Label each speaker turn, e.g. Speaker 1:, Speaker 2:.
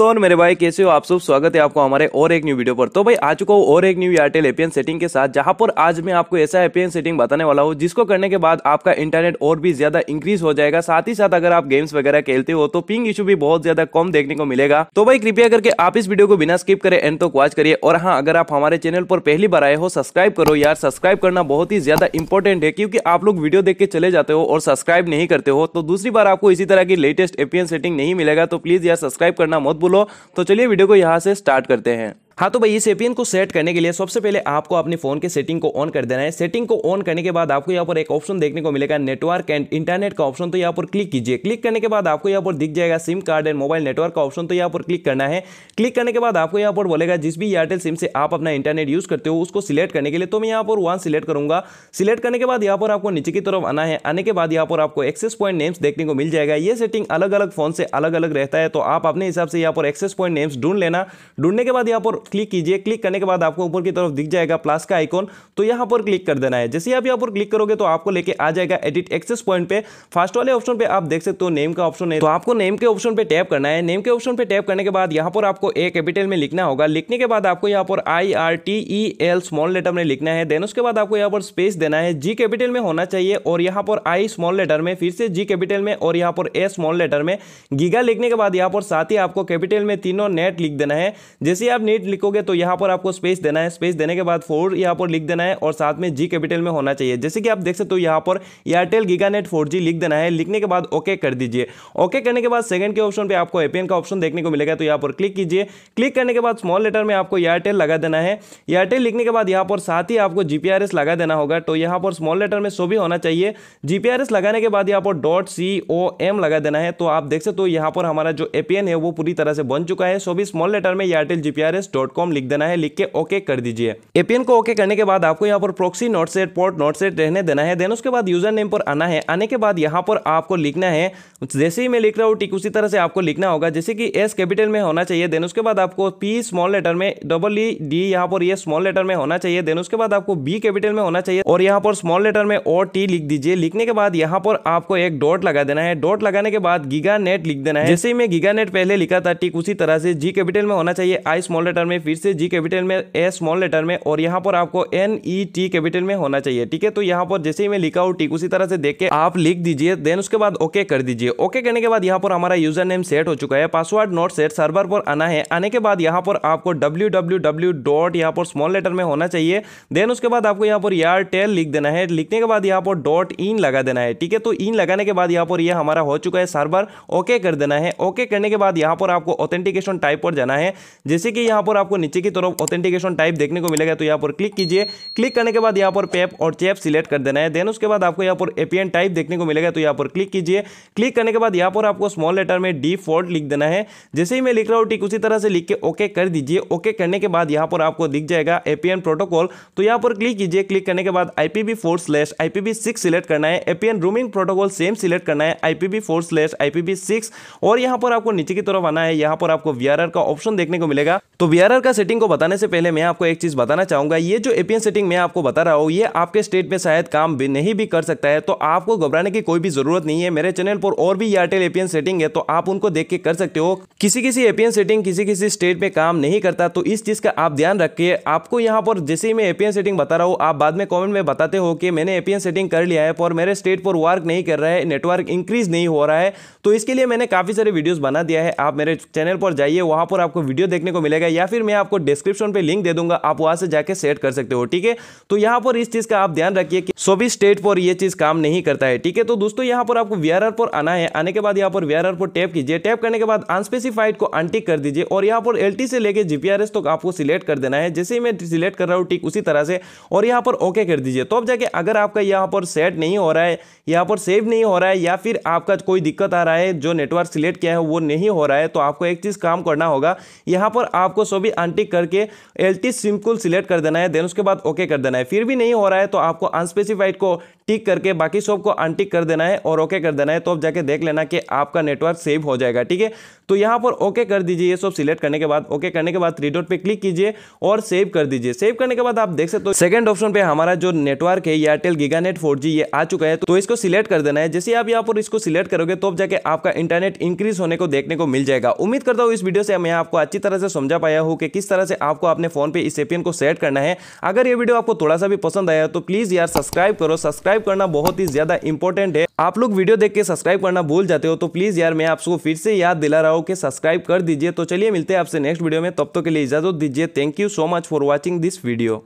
Speaker 1: तो और मेरे भाई कैसे हो आप सब स्वागत है आपको हमारे और एक न्यू वीडियो पर तो भाई आ चुका हूँ और एक न्यू एयरटेल एपीएन सेटिंग के साथ जहां पर आज मैं आपको ऐसा एपीएन सेटिंग बताने वाला हूँ जिसको करने के बाद आपका इंटरनेट और भी ज्यादा इंक्रीज हो जाएगा साथ ही साथ अगर आप गेम्स वगैरह खेलते हो तो पिंग इशू भी बहुत ज्यादा कम देखने को मिलेगा तो भाई कृपया करके आप इस वीडियो को बिना स्किप करें एंड तक वॉच करिए और हाँ अगर आप हमारे चैनल पर पहली बार आए हो सब्सक्राइब करो यार सब्सक्राइब करना बहुत ही ज्यादा इंपॉर्टेंट है क्योंकि आप लोग वीडियो देख के चले जाते हो और सब्सक्राइब नहीं करते हो तो दूसरी बार आपको इसी तरह की लेटेस्ट एपीएन सेटिंग नहीं मिलेगा तो प्लीज यार सब्सक्राइब करना मत भूलो तो चलिए वीडियो को यहाँ से स्टार्ट करते हैं हाँ तो भाई इस सेपियन को सेट करने के लिए सबसे पहले आपको अपने फोन के सेटिंग को ऑन कर देना है सेटिंग को ऑन करने के बाद आपको यहाँ पर एक ऑप्शन देखने को मिलेगा नेटवर्क एंड इंटरनेट का ऑप्शन तो यहाँ पर क्लिक कीजिए क्लिक करने के बाद आपको यहाँ पर दिख जाएगा SIM card and mobile network का ऑप्शन तो यहाँ पर क्लिक करना है क्लिक करने के बाद आपको यहाँ पर बोलेगा जिस भी एयरटेल सिम से आप अपना इंटरनेट यूज करते हो उसको सिलेक्ट करने के लिए तो मैं यहाँ पर वन सिलेक्ट करूंगा सिलेक्ट करने के बाद यहाँ पर आपको नीचे की तरफ आना है आने के बाद यहाँ पर आपको एक्सेस पॉइंट नेम्स देखने को मिल जाएगा ये सेटिंग अलग अलग फोन से अलग अलग रहता है तो आप अपने हिसाब से यहाँ पर एक्सेस पॉइंट नेम्स ढूंढ लेना ढूंढने के बाद यहाँ पर क्लिक कीजिए क्लिक करने के बाद आपको ऊपर की तरफ दिख जाएगा प्लस का आइकॉन तो यहां पर क्लिक कर देना है जैसे आप यहां पर क्लिक करोगे तो आपको लेके आ जाएगा एडिट एक्सेस पॉइंट पे फास्ट वाले ऑप्शन पे आप देख सकते हो नेम का ऑप्शन है तो आपको नेम के ऑप्शन पे टैप करना है नेम के ऑप्शन पे टैप करने के बाद यहां पर आपको ए कैपिटल में लिखना होगा लिखने के बाद आपको यहां पर I R T E L small letter में लिखना है देन उसके बाद आपको यहां पर स्पेस देना है जी कैपिटल में होना चाहिए और यहां पर आई स्मॉल लेटर में फिर से जी कैपिटल में और यहां पर ए स्मॉल लेटर में गीगा लिखने के बाद यहां पर साथ ही आपको कैपिटल में तीनों नेट लिख देना है जैसे आप नेट लिखोगे तो यहाँ पर आपको स्पेस देना है स्पेस देने के बाद फोर यहाँ पर लिख देना है और साथ में जी कैपिटल में होना चाहिए जैसे कि आप देख सकते हो यहाँ पर एयरटेल गीगानेट फोर लिख देना है लिखने के बाद ओके कर दीजिए ओके करने के बाद सेकंड के ऑप्शन पर आपको एपीएन का ऑप्शन देखने को मिलेगा तो यहाँ पर क्लिक कीजिए क्लिक करने के बाद स्मॉल लेटर में आपको एयरटेल लगा देना है एयरटेल लिखने के बाद यहाँ पर साथ ही आपको जीपीआरएस लगा देना होगा तो यहाँ पर स्मॉल लेटर में सो भी होना चाहिए जीपीआरएस लगाने के बाद यहाँ पर डॉट सी ओ एम लगा देना है तो आप देख सकते हो यहाँ पर हमारा जो एपीएन है वो पूरी तरह से बन चुका है सो भी स्मॉल लेटर में Airtel GPRS dot dot com लिख देना है लिख के ओके कर दीजिए एपीएन को ओके करने के बाद आपको यहाँ पर proxy not set port not set रहने देना है देन उसके बाद यूजर नेम पर आना है आने के बाद यहाँ पर आपको लिखना है जैसे ही मैं लिख रहा हूँ ठीक उसी तरह से आपको लिखना होगा जैसे कि एस कैपिटल में होना चाहिए देन उसके बाद आपको पी स्मॉल लेटर में डबल ई डी यहाँ पर ये स्मॉल लेटर में होना चाहिए देन उसके बाद आपको बी कैपिटल में होना चाहिए और यहाँ पर स्मॉल लेटर में ओ टी लिख दीजिए लिखने के बाद यहाँ पर आपको एक डॉट लगा देना है डॉट लगाने के बाद गीगा नेट लिख देना है जैसे ही मैं गीगा नेट पहले लिखा था ठीक उसी तरह से जी कैपिटल में होना चाहिए आई स्मॉल लेटर में फिर से जी कैपिटल में ए स्मॉल लेटर में और यहाँ पर आपको एन ई टी कैपिटल में होना चाहिए ठीक है तो यहाँ पर जैसे ही मैं लिखा हूँ टिक उसी तरह से देख के आप लिख दीजिए देन उसके बाद ओके कर दीजिए ओके करने के बाद यहाँ पर हमारा यूजर नेम सेट हो चुका है पासवर्ड नोट सेट सर्वर पर आना है आने के बाद यहाँ पर आपको डब्ल्यू डब्ल्यू डब्ल्यू डॉट यहाँ पर स्मॉल लेटर में होना चाहिए देन उसके बाद आपको यहाँ पर यार टेल लिख देना है लिखने के बाद यहाँ पर डॉट इन लगा देना है ठीक है तो इन लगाने के बाद यहाँ पर यह हमारा हो चुका है सर्वर ओके कर देना है ओके करने के बाद यहाँ पर आपको ऑथेंटिकेशन टाइप पर जाना है जैसे कि यहाँ पर आपको नीचे की तरफ ऑथेंटिकेशन टाइप देखने को मिलेगा तो यहाँ पर क्लिक कीजिए क्लिक करने के बाद यहाँ पर पेप और चेप सिलेक्ट कर देना है देन उसके बाद आपको यहाँ पर एपीएन टाइप देखने को मिलेगा तो यहाँ पर क्लिक कीजिए क्लिक करने के बाद यहाँ पर आपको स्मॉल लेटर में डी लिख देना है जैसे ही मैं लिख रहा हूँ ठीक उसी तरह से लिख के ओके कर दीजिए ओके करने के बाद यहाँ पर आपको दिख जाएगा एपीएन प्रोटोकॉल तो यहाँ पर क्लिक कीजिए क्लिक करने के बाद IPv four slash IPv six select करना है APN roaming protocol same select करना है IPv four slash IPv six और यहाँ पर आपको नीचे की तरफ आना है यहाँ पर आपको वीआरआर का ऑप्शन देखने को मिलेगा तो वीआर एरर का सेटिंग को बताने से पहले मैं आपको एक चीज़ बताना चाहूंगा ये जो एपीएन सेटिंग मैं आपको बता रहा हूँ ये आपके स्टेट में शायद काम भी नहीं भी कर सकता है तो आपको घबराने की कोई भी ज़रूरत नहीं है मेरे चैनल पर और भी एयरटेल एपीएन सेटिंग है तो आप उनको देख के कर सकते हो किसी किसी एपीएन सेटिंग किसी किसी स्टेट में काम नहीं करता तो इस चीज़ का आप ध्यान रखिए आपको यहाँ पर जैसे ही मैं एपीएन सेटिंग बता रहा हूँ आप बाद में कॉमेंट में बताते हो कि मैंने एपीएन सेटिंग कर लिया है पर मेरे स्टेट पर वर्क नहीं कर रहा है नेटवर्क इंक्रीज नहीं हो रहा है तो इसके लिए मैंने काफ़ी सारे वीडियोज़ बना दिया है आप मेरे चैनल पर जाइए वहां पर आपको वीडियो देखने को मिलेगा या फिर फिर मैं आपको डिस्क्रिप्शन पे लिंक दे दूंगा आप वहां से जाके सेट कर सकते हो ठीक है तो यहां पर इस चीज का आप ध्यान रखिए कि सभी स्टेट पर यह चीज काम नहीं करता है ठीक है तो दोस्तों यहां पर आपको वीआरआर पर आना है आने के बाद यहां पर वीआरआर पर टैप कीजिए टैप करने के बाद अनस्पेसिफाइड को अनटिक कर दीजिए और यहां पर एल से लेकर जीपीआरएस तक तो आपको सिलेक्ट कर देना है जैसे ही मैं सिलेक्ट कर रहा हूँ ठीक उसी तरह से और यहां पर ओके कर दीजिए तो अब जाके अगर आपका यहां पर सेट नहीं हो रहा है यहां पर सेव नहीं हो रहा है या फिर आपका कोई दिक्कत आ रहा है जो नेटवर्क सिलेक्ट किया है वो नहीं हो रहा है तो आपको एक चीज़ काम करना होगा यहां पर आपको सभी भी अनटिक करके एल टी सिलेक्ट कर देना है देन उसके बाद ओके कर देना है फिर भी नहीं हो रहा है तो आपको अनस्पेसिफाइड को टिक करके बाकी सब को अनटिक कर देना है और ओके कर देना है तो आप जाके देख लेना कि आपका नेटवर्क सेव हो जाएगा ठीक है तो यहाँ पर ओके कर दीजिए ये सब सिलेक्ट करने के बाद ओके करने के बाद थ्री डॉट पे क्लिक कीजिए और सेव कर दीजिए सेव करने के बाद आप देख सकते हो सेकंड ऑप्शन पे हमारा जो नेटवर्क है एयरटेल गीगानेट फोर ये आ चुका है तो इसको सिलेक्ट कर देना है जैसे आप यहाँ पर इसको सिलेक्ट करोगे तो जाके आपका इंटरनेट इंक्रीज होने को देखने को मिल जाएगा उम्मीद करता हूँ इस वीडियो से मैं आपको अच्छी तरह से समझा पाया हूँ कि किस तरह से आपको अपने फोन पे इस एपीएन को सेट करना है अगर ये वीडियो आपको थोड़ा सा भी पसंद आया तो प्लीज़ यार सब्सक्राइब करो सब्सक्राइब सब्सक्राइब करना बहुत ही ज़्यादा इंपॉर्टेंट है आप लोग वीडियो देख के सब्सक्राइब करना भूल जाते हो तो प्लीज़ यार मैं आपको फिर से याद दिला रहा हूँ कि सब्सक्राइब कर दीजिए तो चलिए मिलते हैं आपसे नेक्स्ट वीडियो में तब तक तो के लिए इजाजत दीजिए thank you so much for watching this video